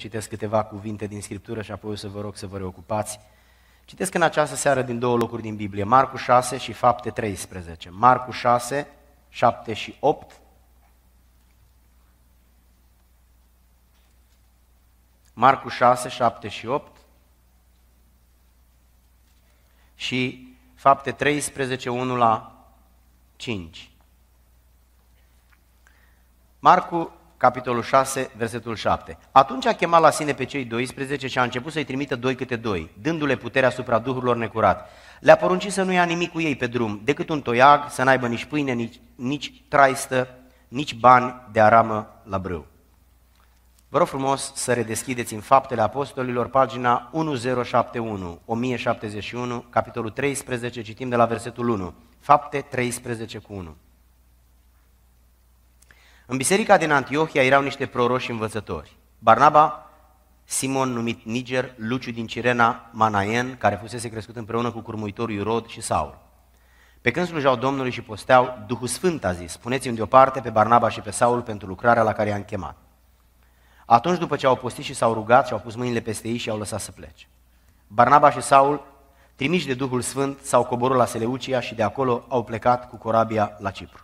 citesc câteva cuvinte din Scriptură și apoi o să vă rog să vă reocupați. Citesc în această seară din două locuri din Biblie, Marcu 6 și Fapte 13. Marcu 6, 7 și 8. Marcu 6, 7 și 8. Și Fapte 13, 1 la 5. Marcu capitolul 6, versetul 7. Atunci a chemat la sine pe cei 12 și a început să-i trimită doi câte doi, dându-le puterea asupra duhurilor necurat. Le-a poruncit să nu ia nimic cu ei pe drum, decât un toiag, să n-aibă nici pâine, nici, nici traistă, nici bani de aramă la brâu. Vă rog frumos să redeschideți în Faptele Apostolilor, pagina 1071, 1071, capitolul 13, citim de la versetul 1. Fapte 13 cu 1. În biserica din Antiohia erau niște proroși învățători. Barnaba, Simon numit Niger, Luciu din Cirena, Manaen, care fusese crescut împreună cu curmuitorul Irod și Saul. Pe când slujau Domnului și posteau, Duhul Sfânt a zis, puneți-mi deoparte pe Barnaba și pe Saul pentru lucrarea la care i-am chemat. Atunci, după ce au postit și s-au rugat și au pus mâinile peste ei și au lăsat să plece. Barnaba și Saul, trimiși de Duhul Sfânt, s-au coborât la Seleucia și de acolo au plecat cu corabia la Cipru.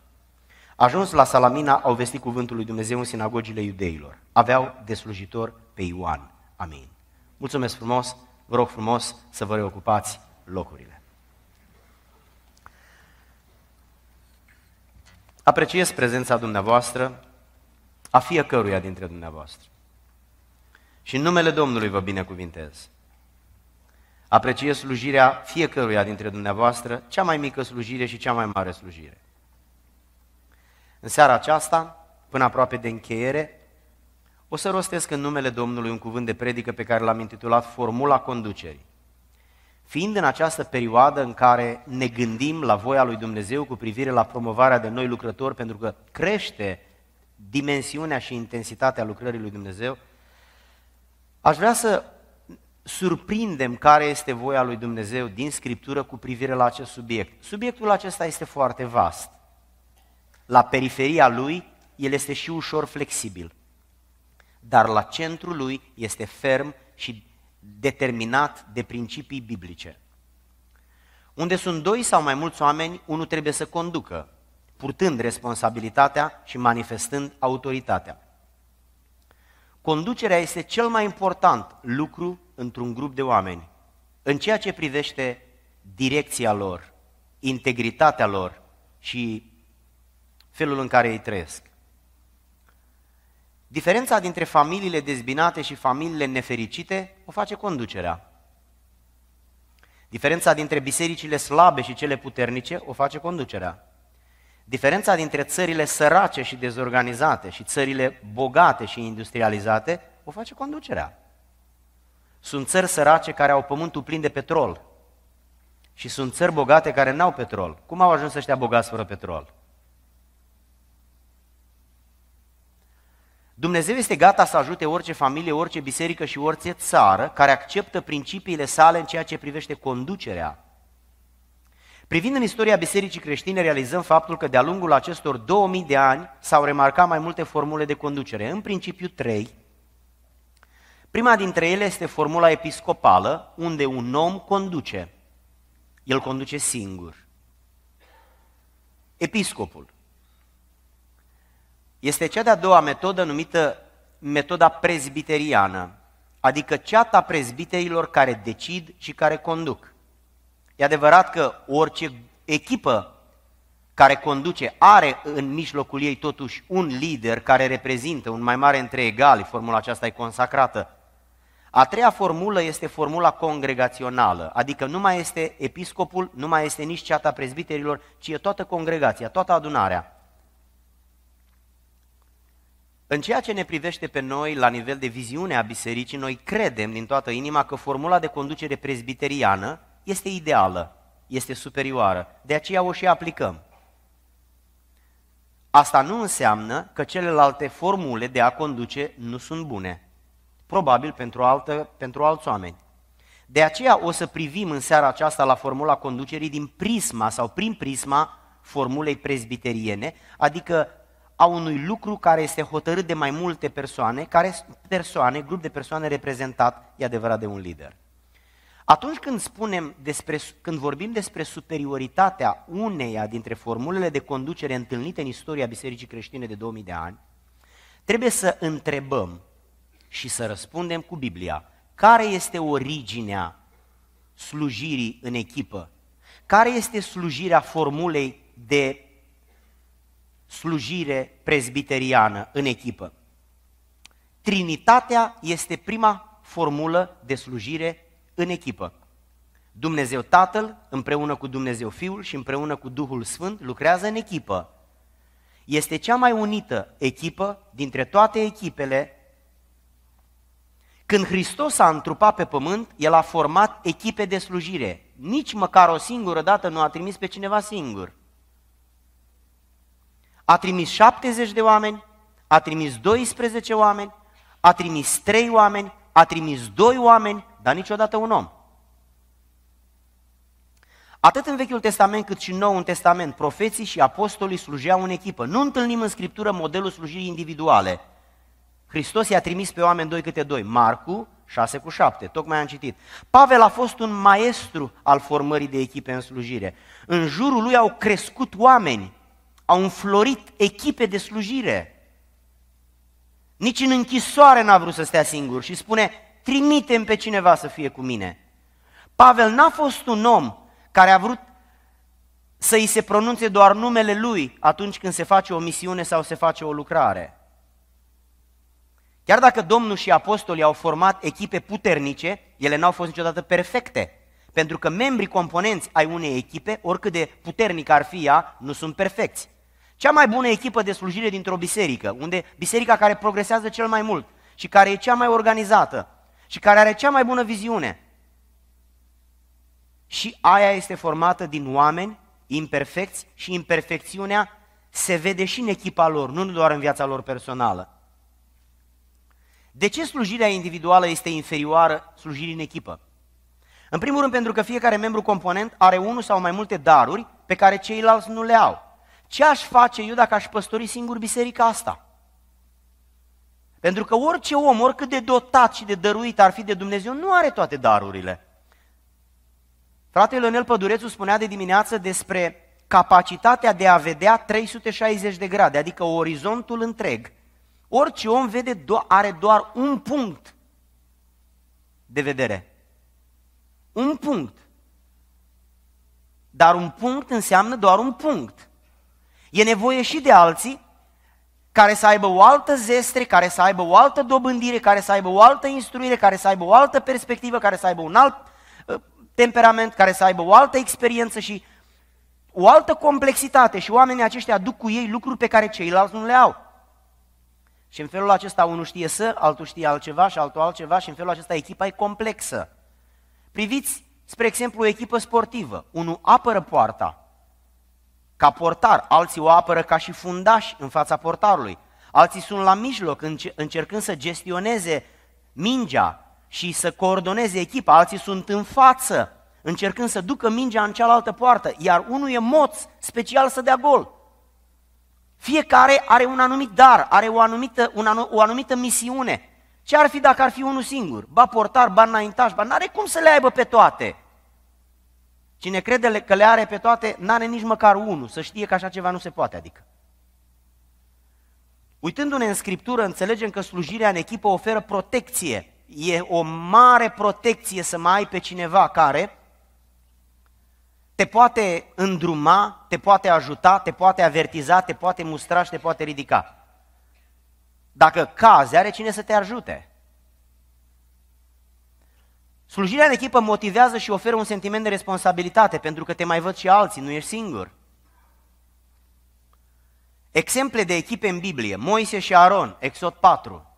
Ajuns la Salamina, au vestit cuvântul lui Dumnezeu în sinagogile iudeilor. Aveau de slujitor pe Ioan. Amin. Mulțumesc frumos, vă rog frumos să vă reocupați locurile. Apreciez prezența dumneavoastră, a fiecăruia dintre dumneavoastră. Și în numele Domnului vă binecuvintez. Apreciez slujirea fiecăruia dintre dumneavoastră, cea mai mică slujire și cea mai mare slujire. În seara aceasta, până aproape de încheiere, o să rostesc în numele Domnului un cuvânt de predică pe care l-am intitulat Formula conducerii. Fiind în această perioadă în care ne gândim la voia lui Dumnezeu cu privire la promovarea de noi lucrători, pentru că crește dimensiunea și intensitatea lucrării lui Dumnezeu, aș vrea să surprindem care este voia lui Dumnezeu din Scriptură cu privire la acest subiect. Subiectul acesta este foarte vast. La periferia lui, el este și ușor flexibil, dar la centrul lui este ferm și determinat de principii biblice. Unde sunt doi sau mai mulți oameni, unul trebuie să conducă, purtând responsabilitatea și manifestând autoritatea. Conducerea este cel mai important lucru într-un grup de oameni, în ceea ce privește direcția lor, integritatea lor și felul în care ei trăiesc. Diferența dintre familiile dezbinate și familiile nefericite o face conducerea. Diferența dintre bisericile slabe și cele puternice o face conducerea. Diferența dintre țările sărace și dezorganizate și țările bogate și industrializate o face conducerea. Sunt țări sărace care au pământul plin de petrol și sunt țări bogate care n-au petrol. Cum au ajuns ăștia bogați fără petrol? Dumnezeu este gata să ajute orice familie, orice biserică și orice țară care acceptă principiile sale în ceea ce privește conducerea. Privind în istoria bisericii creștine, realizăm faptul că de-a lungul acestor 2000 de ani s-au remarcat mai multe formule de conducere, în principiu trei. Prima dintre ele este formula episcopală, unde un om conduce. El conduce singur. Episcopul este cea de-a doua metodă numită metoda prezbiteriană, adică ceata prezbiterilor care decid și care conduc. E adevărat că orice echipă care conduce are în mijlocul ei totuși un lider care reprezintă un mai mare între egali, formula aceasta e consacrată. A treia formulă este formula congregațională, adică nu mai este episcopul, nu mai este nici ceata prezbiterilor, ci e toată congregația, toată adunarea. În ceea ce ne privește pe noi, la nivel de viziune a bisericii, noi credem din toată inima că formula de conducere prezbiteriană este ideală, este superioară. De aceea o și aplicăm. Asta nu înseamnă că celelalte formule de a conduce nu sunt bune. Probabil pentru, altă, pentru alți oameni. De aceea o să privim în seara aceasta la formula conducerii din prisma sau prin prisma formulei prezbiteriene, adică a unui lucru care este hotărât de mai multe persoane, care persoane, grup de persoane reprezentat, e adevărat, de un lider. Atunci când, spunem despre, când vorbim despre superioritatea uneia dintre formulele de conducere întâlnite în istoria Bisericii Creștine de 2000 de ani, trebuie să întrebăm și să răspundem cu Biblia care este originea slujirii în echipă, care este slujirea formulei de slujire prezbiteriană în echipă. Trinitatea este prima formulă de slujire în echipă. Dumnezeu Tatăl împreună cu Dumnezeu Fiul și împreună cu Duhul Sfânt lucrează în echipă. Este cea mai unită echipă dintre toate echipele. Când Hristos a întrupat pe pământ, El a format echipe de slujire. Nici măcar o singură dată nu a trimis pe cineva singur. A trimis 70 de oameni, a trimis 12 oameni, a trimis 3 oameni, a trimis 2 oameni, dar niciodată un om. Atât în Vechiul Testament cât și în Noul Testament, profeții și apostolii slujeau în echipă. Nu întâlnim în Scriptură modelul slujirii individuale. Hristos i-a trimis pe oameni doi câte doi, Marcu 6 cu 7, tocmai am citit. Pavel a fost un maestru al formării de echipe în slujire. În jurul lui au crescut oameni au înflorit echipe de slujire. Nici în închisoare n-a vrut să stea singur și spune, trimitem pe cineva să fie cu mine. Pavel n-a fost un om care a vrut să îi se pronunțe doar numele lui atunci când se face o misiune sau se face o lucrare. Chiar dacă Domnul și apostolii au format echipe puternice, ele n-au fost niciodată perfecte. Pentru că membrii componenți ai unei echipe, oricât de puternic ar fi ea, nu sunt perfecți. Cea mai bună echipă de slujire dintr-o biserică, unde biserica care progresează cel mai mult și care e cea mai organizată și care are cea mai bună viziune. Și aia este formată din oameni imperfecți și imperfecțiunea se vede și în echipa lor, nu doar în viața lor personală. De ce slujirea individuală este inferioară slujirii în echipă? În primul rând pentru că fiecare membru component are unul sau mai multe daruri pe care ceilalți nu le au ce aș face eu dacă aș păstori singur biserica asta? Pentru că orice om, oricât de dotat și de dăruit ar fi de Dumnezeu, nu are toate darurile. Fratele Lionel Pădurețu spunea de dimineață despre capacitatea de a vedea 360 de grade, adică orizontul întreg. Orice om vede do- are doar un punct de vedere. Un punct. Dar un punct înseamnă doar un punct. E nevoie și de alții care să aibă o altă zestre, care să aibă o altă dobândire, care să aibă o altă instruire, care să aibă o altă perspectivă, care să aibă un alt ă, temperament, care să aibă o altă experiență și o altă complexitate și oamenii aceștia aduc cu ei lucruri pe care ceilalți nu le au. Și în felul acesta unul știe să, altul știe altceva și altul altceva și în felul acesta echipa e complexă. Priviți, spre exemplu, o echipă sportivă. Unul apără poarta, ca portar, alții o apără ca și fundași în fața portarului, alții sunt la mijloc încercând să gestioneze mingea și să coordoneze echipa, alții sunt în față încercând să ducă mingea în cealaltă poartă, iar unul e moț special să dea gol. Fiecare are un anumit dar, are o anumită, un anu, o anumită misiune. Ce ar fi dacă ar fi unul singur? Ba portar, ba înaintaș, ba n-are cum să le aibă pe toate. Cine crede că le are pe toate, n-are nici măcar unul, să știe că așa ceva nu se poate, adică. Uitându-ne în Scriptură, înțelegem că slujirea în echipă oferă protecție. E o mare protecție să mai ai pe cineva care te poate îndruma, te poate ajuta, te poate avertiza, te poate mustra și te poate ridica. Dacă cazi, are cine să te ajute. Slujirea în echipă motivează și oferă un sentiment de responsabilitate, pentru că te mai văd și alții, nu ești singur. Exemple de echipe în Biblie, Moise și Aron, Exod 4.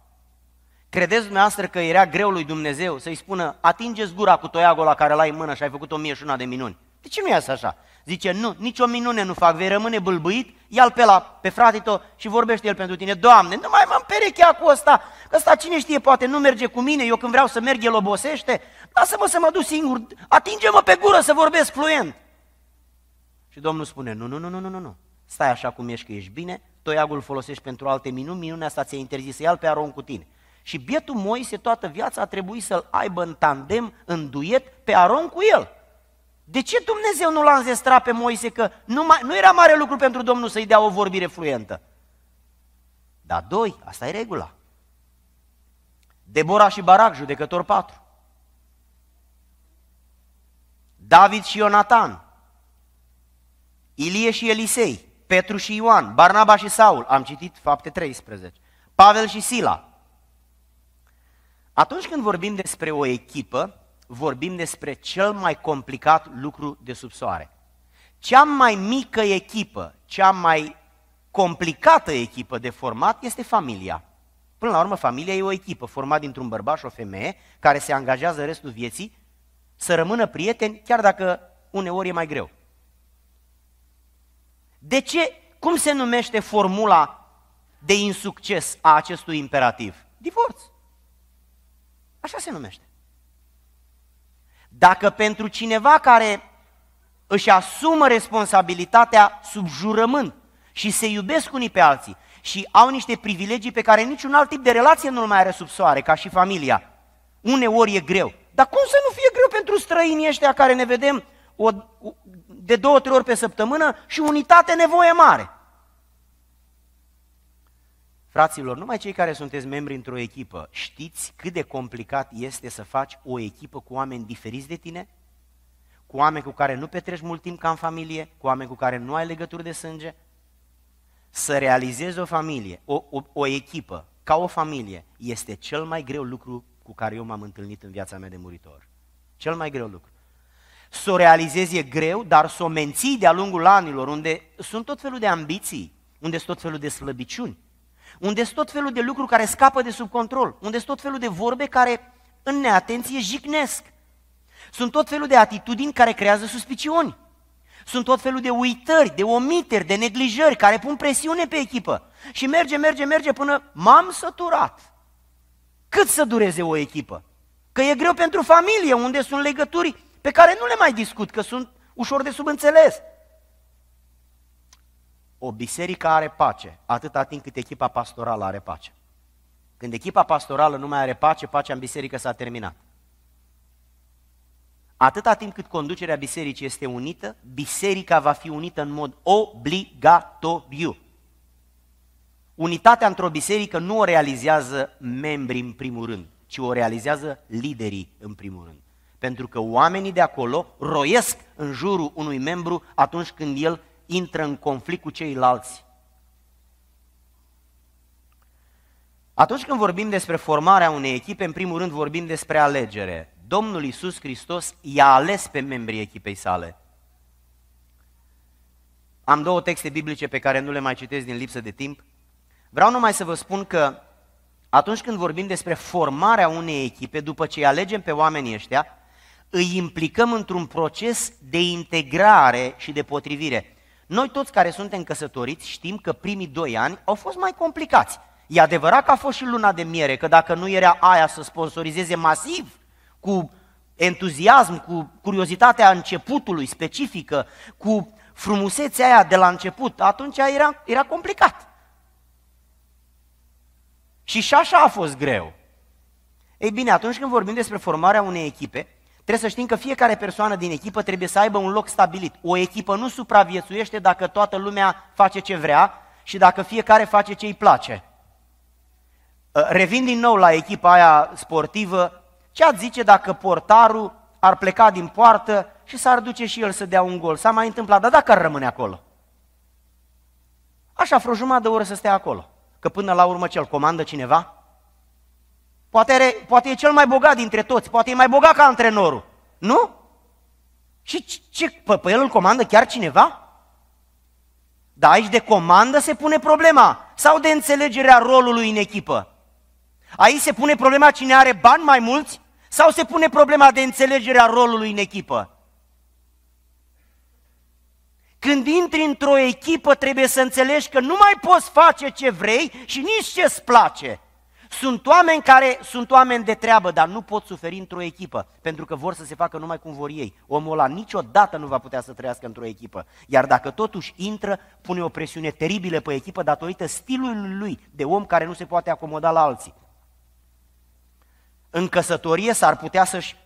Credeți dumneavoastră că era greu lui Dumnezeu să-i spună, atingeți gura cu toiagul la care l-ai în mână și ai făcut o mie și una de minuni? De ce nu iasă așa? Zice, nu, nicio minune nu fac, vei rămâne bâlbâit, ia-l pe, la, pe fratele tău și vorbește el pentru tine. Doamne, nu mai mă împerechea cu ăsta, ăsta cine știe, poate nu merge cu mine, eu când vreau să merg, el obosește, lasă-mă să mă duc singur, atinge-mă pe gură să vorbesc fluent. Și Domnul spune, nu, nu, nu, nu, nu, nu, stai așa cum ești că ești bine, toiagul folosești pentru alte minuni, minunea asta ți-a interzis, să ia pe Aron cu tine. Și bietul Moise toată viața a trebuit să-l aibă în tandem, în duet, pe Aron cu el. De ce Dumnezeu nu l-a înzestrat pe Moise că nu, mai, nu era mare lucru pentru Domnul să-i dea o vorbire fluentă? Dar doi, asta e regula. Debora și Barac, judecător 4. David și Ionatan, Ilie și Elisei, Petru și Ioan, Barnaba și Saul, am citit fapte 13, Pavel și Sila. Atunci când vorbim despre o echipă, vorbim despre cel mai complicat lucru de sub soare. Cea mai mică echipă, cea mai complicată echipă de format este familia. Până la urmă, familia e o echipă formată dintr-un bărbat și o femeie care se angajează restul vieții să rămână prieteni, chiar dacă uneori e mai greu. De ce? Cum se numește formula de insucces a acestui imperativ? Divorț. Așa se numește. Dacă pentru cineva care își asumă responsabilitatea sub jurământ și se iubesc unii pe alții și au niște privilegii pe care niciun alt tip de relație nu mai are sub soare, ca și familia, uneori e greu. Dar cum să nu fie greu pentru străinii ăștia care ne vedem o, de două, trei ori pe săptămână și unitate nevoie mare? Fraților, numai cei care sunteți membri într-o echipă, știți cât de complicat este să faci o echipă cu oameni diferiți de tine? Cu oameni cu care nu petreci mult timp ca în familie, cu oameni cu care nu ai legături de sânge? Să realizezi o familie, o, o, o echipă, ca o familie, este cel mai greu lucru cu care eu m-am întâlnit în viața mea de muritor. Cel mai greu lucru. Să o realizezi e greu, dar să o menții de-a lungul anilor, unde sunt tot felul de ambiții, unde sunt tot felul de slăbiciuni, unde sunt tot felul de lucruri care scapă de sub control, unde sunt tot felul de vorbe care în neatenție jignesc. Sunt tot felul de atitudini care creează suspiciuni. Sunt tot felul de uitări, de omiteri, de neglijări care pun presiune pe echipă. Și merge, merge, merge până m-am săturat. Cât să dureze o echipă? Că e greu pentru familie, unde sunt legături pe care nu le mai discut, că sunt ușor de subînțeles. O biserică are pace, atâta timp cât echipa pastorală are pace. Când echipa pastorală nu mai are pace, pacea în biserică s-a terminat. Atâta timp cât conducerea bisericii este unită, biserica va fi unită în mod obligatoriu. Unitatea într-o biserică nu o realizează membrii în primul rând, ci o realizează liderii în primul rând. Pentru că oamenii de acolo roiesc în jurul unui membru atunci când el intră în conflict cu ceilalți. Atunci când vorbim despre formarea unei echipe, în primul rând vorbim despre alegere. Domnul Isus Hristos i-a ales pe membrii echipei sale. Am două texte biblice pe care nu le mai citesc din lipsă de timp. Vreau numai să vă spun că atunci când vorbim despre formarea unei echipe, după ce îi alegem pe oamenii ăștia, îi implicăm într-un proces de integrare și de potrivire. Noi toți care suntem căsătoriți știm că primii doi ani au fost mai complicați. E adevărat că a fost și luna de miere, că dacă nu era aia să sponsorizeze masiv, cu entuziasm, cu curiozitatea începutului specifică, cu frumusețea aia de la început, atunci era, era complicat. Și și așa a fost greu. Ei bine, atunci când vorbim despre formarea unei echipe, trebuie să știm că fiecare persoană din echipă trebuie să aibă un loc stabilit. O echipă nu supraviețuiește dacă toată lumea face ce vrea și dacă fiecare face ce îi place. Ă, revin din nou la echipa aia sportivă, ce ați zice dacă portarul ar pleca din poartă și s-ar duce și el să dea un gol? S-a mai întâmplat, dar dacă ar rămâne acolo? Așa, vreo jumătate de oră să stea acolo. Că până la urmă ce l comandă cineva? Poate, are, poate e cel mai bogat dintre toți, poate e mai bogat ca antrenorul, nu? Și ce, ce pe, pe păi el îl comandă chiar cineva? Dar aici de comandă se pune problema, sau de înțelegerea rolului în echipă? Aici se pune problema cine are bani mai mulți, sau se pune problema de înțelegerea rolului în echipă? Când intri într-o echipă, trebuie să înțelegi că nu mai poți face ce vrei și nici ce îți place. Sunt oameni care sunt oameni de treabă, dar nu pot suferi într-o echipă, pentru că vor să se facă numai cum vor ei. Omul ăla niciodată nu va putea să trăiască într-o echipă. Iar dacă totuși intră, pune o presiune teribilă pe echipă datorită stilului lui de om care nu se poate acomoda la alții. În căsătorie s-ar putea să-și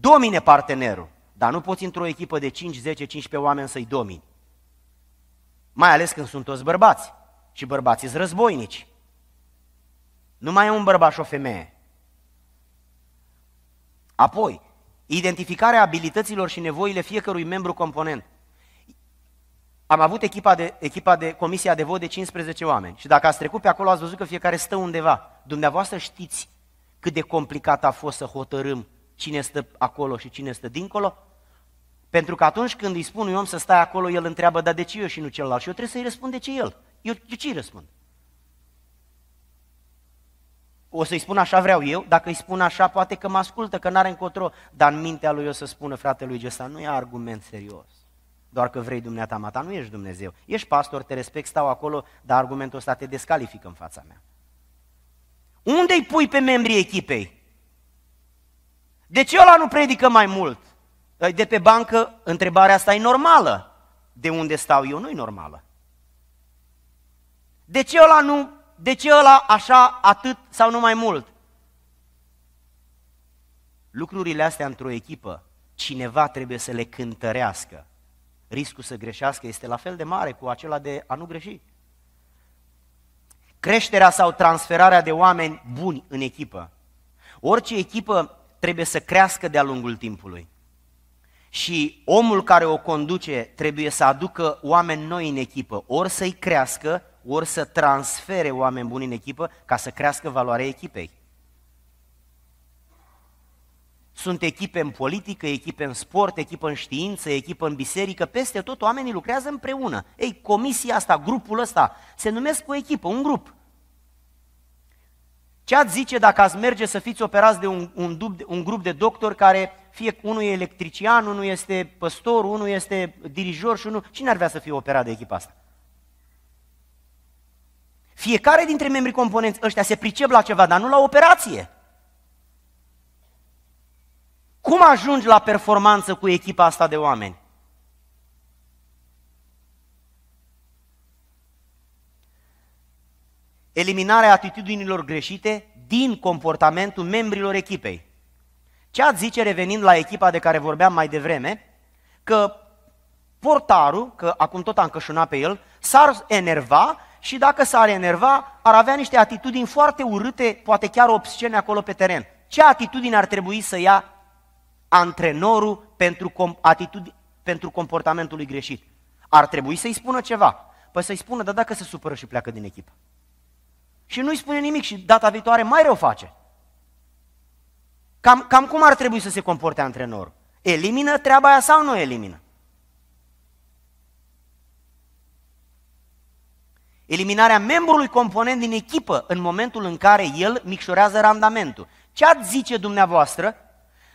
domine partenerul, dar nu poți într-o echipă de 5, 10, 15 oameni să-i domini. Mai ales când sunt toți bărbați și bărbații sunt războinici. Nu mai e un bărbat și o femeie. Apoi, identificarea abilităților și nevoile fiecărui membru component. Am avut echipa de, echipa de comisia de vot de 15 oameni și dacă ați trecut pe acolo ați văzut că fiecare stă undeva. Dumneavoastră știți cât de complicat a fost să hotărâm cine stă acolo și cine stă dincolo? Pentru că atunci când îi spun un om să stai acolo, el întreabă, dar de ce eu și nu celălalt? Și eu trebuie să-i răspund de ce el. Eu, eu ce-i răspund? O să-i spun așa vreau eu, dacă îi spun așa, poate că mă ascultă, că n-are încotro, dar în mintea lui o să spună fratelui Gesta, nu e argument serios. Doar că vrei dumneata ta nu ești Dumnezeu. Ești pastor, te respect, stau acolo, dar argumentul ăsta te descalifică în fața mea. Unde îi pui pe membrii echipei? De ce ăla nu predică mai mult? de pe bancă, întrebarea asta e normală. De unde stau eu nu e normală. De ce ăla nu, de ce ăla așa atât sau nu mai mult? Lucrurile astea într-o echipă, cineva trebuie să le cântărească. Riscul să greșească este la fel de mare cu acela de a nu greși. Creșterea sau transferarea de oameni buni în echipă. Orice echipă trebuie să crească de-a lungul timpului. Și omul care o conduce trebuie să aducă oameni noi în echipă, ori să-i crească, ori să transfere oameni buni în echipă ca să crească valoarea echipei. Sunt echipe în politică, echipe în sport, echipă în știință, echipă în biserică, peste tot oamenii lucrează împreună. Ei, comisia asta, grupul ăsta, se numesc o echipă, un grup. Ce ați zice dacă ați merge să fiți operați de un, un, dub, un grup de doctori care fie unul e electrician, unul este păstor, unul este dirijor și unul... Cine ar vrea să fie operat de echipa asta? Fiecare dintre membrii componenți ăștia se pricep la ceva, dar nu la operație. Cum ajungi la performanță cu echipa asta de oameni? Eliminarea atitudinilor greșite din comportamentul membrilor echipei. Ce ați zice, revenind la echipa de care vorbeam mai devreme, că portarul, că acum tot am cășunat pe el, s-ar enerva și dacă s-ar enerva, ar avea niște atitudini foarte urâte, poate chiar obscene acolo pe teren. Ce atitudine ar trebui să ia antrenorul pentru, com- pentru comportamentul lui greșit? Ar trebui să-i spună ceva. Păi să-i spună, dar dacă se supără și pleacă din echipă. Și nu-i spune nimic și data viitoare mai rău face. Cam, cam cum ar trebui să se comporte antrenorul? Elimină treaba aia sau nu elimină? Eliminarea membrului component din echipă în momentul în care el micșorează randamentul. Ce ați zice dumneavoastră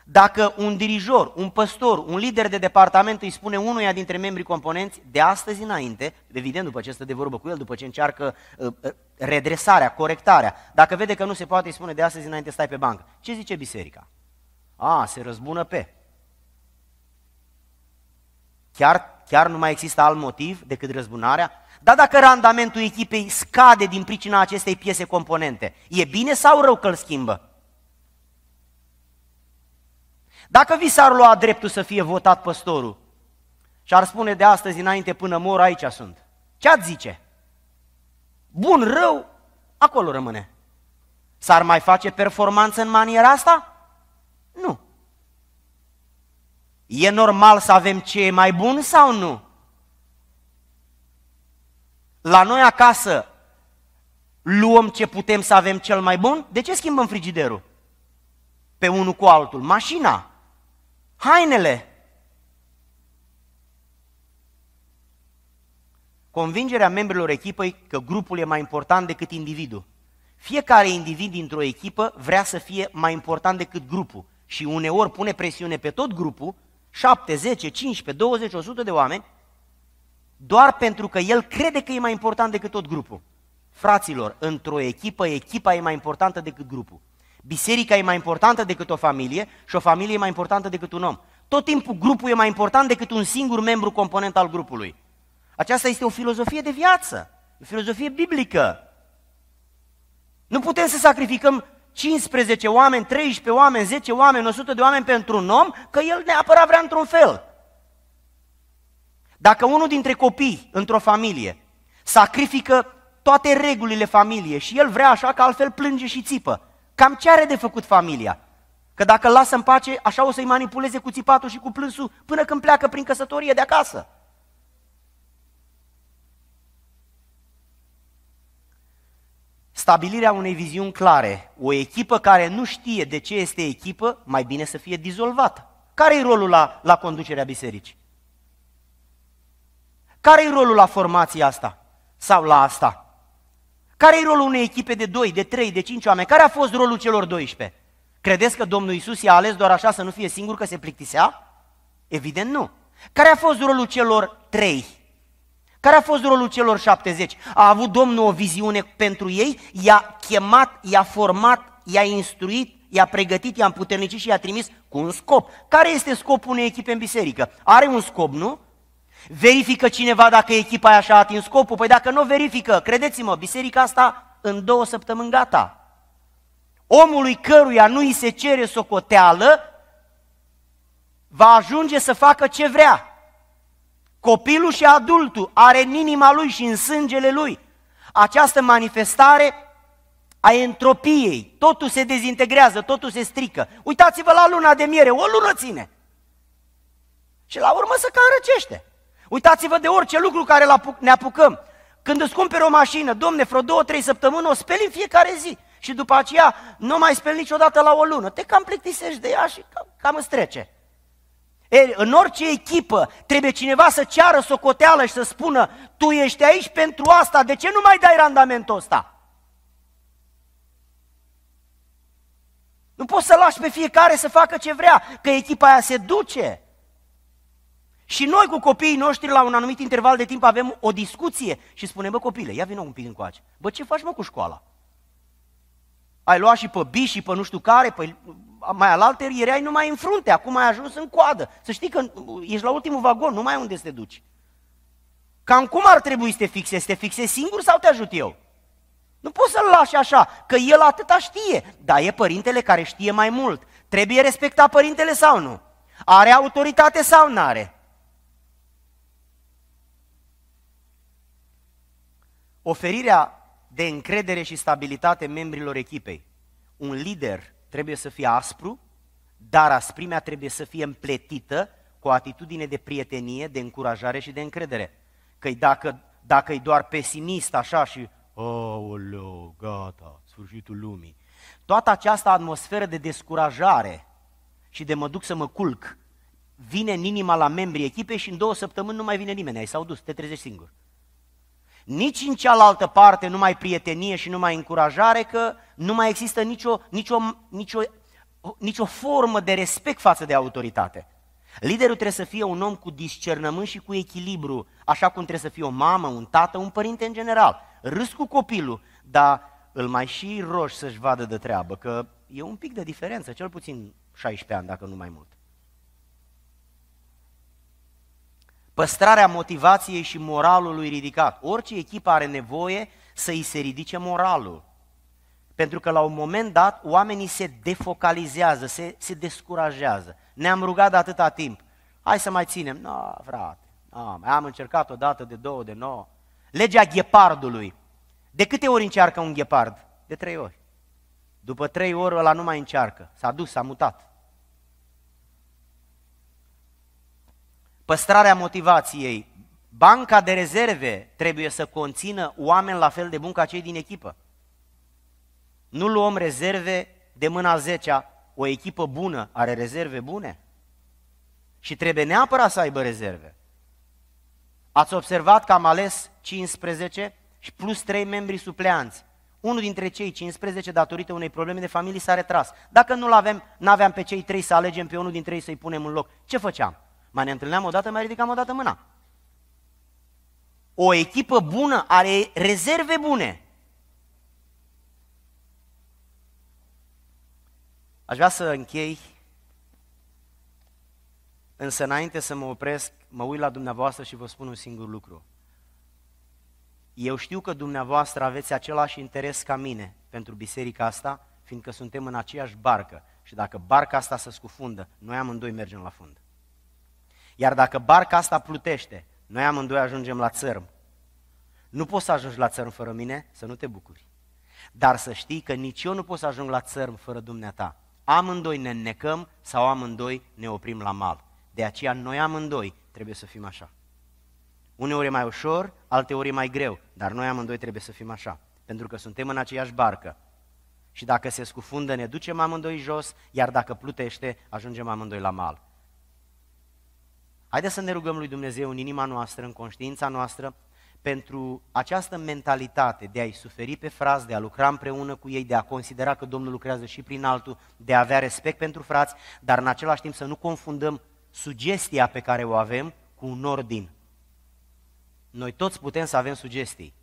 dacă un dirijor, un păstor, un lider de departament îi spune unuia dintre membrii componenți, de astăzi înainte, evident după ce stă de vorbă cu el, după ce încearcă uh, uh, redresarea, corectarea, dacă vede că nu se poate, îi spune de astăzi înainte stai pe bancă. Ce zice biserica? A, se răzbună pe. Chiar, chiar nu mai există alt motiv decât răzbunarea? Dar dacă randamentul echipei scade din pricina acestei piese componente, e bine sau rău că îl schimbă? Dacă vi s-ar lua dreptul să fie votat păstorul și ar spune de astăzi înainte până mor aici sunt, ce ați zice? Bun, rău, acolo rămâne. S-ar mai face performanță în maniera asta? Nu. E normal să avem ce e mai bun sau nu? La noi acasă luăm ce putem să avem cel mai bun? De ce schimbăm frigiderul? Pe unul cu altul. Mașina hainele. Convingerea membrilor echipei că grupul e mai important decât individul. Fiecare individ dintr-o echipă vrea să fie mai important decât grupul și uneori pune presiune pe tot grupul, 7, 10, 15, 20, 100 de oameni, doar pentru că el crede că e mai important decât tot grupul. Fraților, într-o echipă, echipa e mai importantă decât grupul. Biserica e mai importantă decât o familie și o familie e mai importantă decât un om. Tot timpul grupul e mai important decât un singur membru component al grupului. Aceasta este o filozofie de viață, o filozofie biblică. Nu putem să sacrificăm 15 oameni, 13 oameni, 10 oameni, 100 de oameni pentru un om, că el neapărat vrea într-un fel. Dacă unul dintre copii într-o familie sacrifică toate regulile familiei și el vrea așa că altfel plânge și țipă, Cam ce are de făcut familia? Că dacă îl lasă în pace, așa o să-i manipuleze cu țipatul și cu plânsul până când pleacă prin căsătorie de acasă. Stabilirea unei viziuni clare, o echipă care nu știe de ce este echipă, mai bine să fie dizolvată. Care i rolul la, la conducerea bisericii? Care i rolul la formația asta sau la asta? Care e rolul unei echipe de 2, de 3, de 5 oameni? Care a fost rolul celor 12? Credeți că Domnul Isus i-a ales doar așa să nu fie singur că se plictisea? Evident nu. Care a fost rolul celor 3? Care a fost rolul celor 70? A avut Domnul o viziune pentru ei, i-a chemat, i-a format, i-a instruit, i-a pregătit, i-a împuternicit și i-a trimis cu un scop. Care este scopul unei echipe în biserică? Are un scop, nu? Verifică cineva dacă echipa aia și-a atins scopul? Păi dacă nu verifică, credeți-mă, biserica asta în două săptămâni gata. Omului căruia nu îi se cere socoteală, va ajunge să facă ce vrea. Copilul și adultul are în inima lui și în sângele lui această manifestare a entropiei. Totul se dezintegrează, totul se strică. Uitați-vă la luna de miere, o lună ține. Și la urmă se cam răcește. Uitați-vă de orice lucru care ne apucăm. Când îți cumperi o mașină, domne, vreo două, trei săptămâni, o speli în fiecare zi. Și după aceea nu mai speli niciodată la o lună. Te cam plictisești de ea și cam, cam îți trece. E, în orice echipă trebuie cineva să ceară socoteală și să spună tu ești aici pentru asta, de ce nu mai dai randamentul ăsta? Nu poți să lași pe fiecare să facă ce vrea, că echipa aia se duce. Și noi cu copiii noștri la un anumit interval de timp avem o discuție și spunem, bă copile, ia vină un pic încoace. Bă, ce faci mă cu școala? Ai luat și pe bi și pe nu știu care, pe păi, mai alaltă erai numai în frunte, acum ai ajuns în coadă. Să știi că uh, ești la ultimul vagon, nu mai unde să te duci. Cam cum ar trebui să te fixe? Să te fixe singur sau te ajut eu? Nu poți să-l lași așa, că el atâta știe, dar e părintele care știe mai mult. Trebuie respectat părintele sau nu? Are autoritate sau nu are? Oferirea de încredere și stabilitate membrilor echipei. Un lider trebuie să fie aspru, dar asprimea trebuie să fie împletită cu o atitudine de prietenie, de încurajare și de încredere. Că dacă, dacă e doar pesimist așa și Aoleu, gata, sfârșitul lumii. Toată această atmosferă de descurajare și de mă duc să mă culc vine în inima la membrii echipei și în două săptămâni nu mai vine nimeni, ai s-au dus, te trezești singur nici în cealaltă parte nu mai prietenie și nu mai încurajare, că nu mai există nicio, nicio, nicio, nicio formă de respect față de autoritate. Liderul trebuie să fie un om cu discernământ și cu echilibru, așa cum trebuie să fie o mamă, un tată, un părinte în general. Râs cu copilul, dar îl mai și roși să-și vadă de treabă, că e un pic de diferență, cel puțin 16 ani, dacă nu mai mult. Păstrarea motivației și moralului ridicat. Orice echipă are nevoie să îi se ridice moralul. Pentru că la un moment dat oamenii se defocalizează, se, se descurajează. Ne-am rugat de atâta timp. Hai să mai ținem. Nu, no, frate, no, am încercat o dată, de două, de nouă. Legea ghepardului. De câte ori încearcă un ghepard? De trei ori. După trei ori ăla nu mai încearcă. S-a dus, s-a mutat. păstrarea motivației, banca de rezerve trebuie să conțină oameni la fel de buni ca cei din echipă. Nu luăm rezerve de mâna 10 o echipă bună are rezerve bune și trebuie neapărat să aibă rezerve. Ați observat că am ales 15 și plus 3 membri supleanți. Unul dintre cei 15, datorită unei probleme de familie, s-a retras. Dacă nu-l avem, n-aveam pe cei 3 să alegem pe unul dintre ei să-i punem în loc. Ce făceam? Mai ne întâlneam odată, mai ridicam odată mâna. O echipă bună are rezerve bune. Aș vrea să închei, însă înainte să mă opresc, mă uit la dumneavoastră și vă spun un singur lucru. Eu știu că dumneavoastră aveți același interes ca mine pentru biserica asta, fiindcă suntem în aceeași barcă și dacă barca asta se scufundă, noi amândoi mergem la fund. Iar dacă barca asta plutește, noi amândoi ajungem la țărm. Nu poți să ajungi la țărm fără mine, să nu te bucuri. Dar să știi că nici eu nu pot să ajung la țărm fără dumneata. Amândoi ne necăm sau amândoi ne oprim la mal. De aceea noi amândoi trebuie să fim așa. Uneori e mai ușor, alteori e mai greu, dar noi amândoi trebuie să fim așa, pentru că suntem în aceeași barcă. Și dacă se scufundă, ne ducem amândoi jos, iar dacă plutește, ajungem amândoi la mal. Haideți să ne rugăm lui Dumnezeu în inima noastră, în conștiința noastră, pentru această mentalitate de a-i suferi pe frați, de a lucra împreună cu ei, de a considera că Domnul lucrează și prin altul, de a avea respect pentru frați, dar în același timp să nu confundăm sugestia pe care o avem cu un ordin. Noi toți putem să avem sugestii,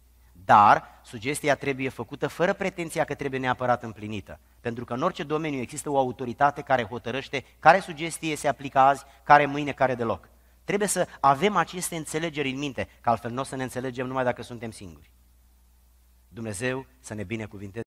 dar sugestia trebuie făcută fără pretenția că trebuie neapărat împlinită. Pentru că în orice domeniu există o autoritate care hotărăște care sugestie se aplică azi, care mâine, care deloc. Trebuie să avem aceste înțelegeri în minte, că altfel nu o să ne înțelegem numai dacă suntem singuri. Dumnezeu să ne binecuvinteze.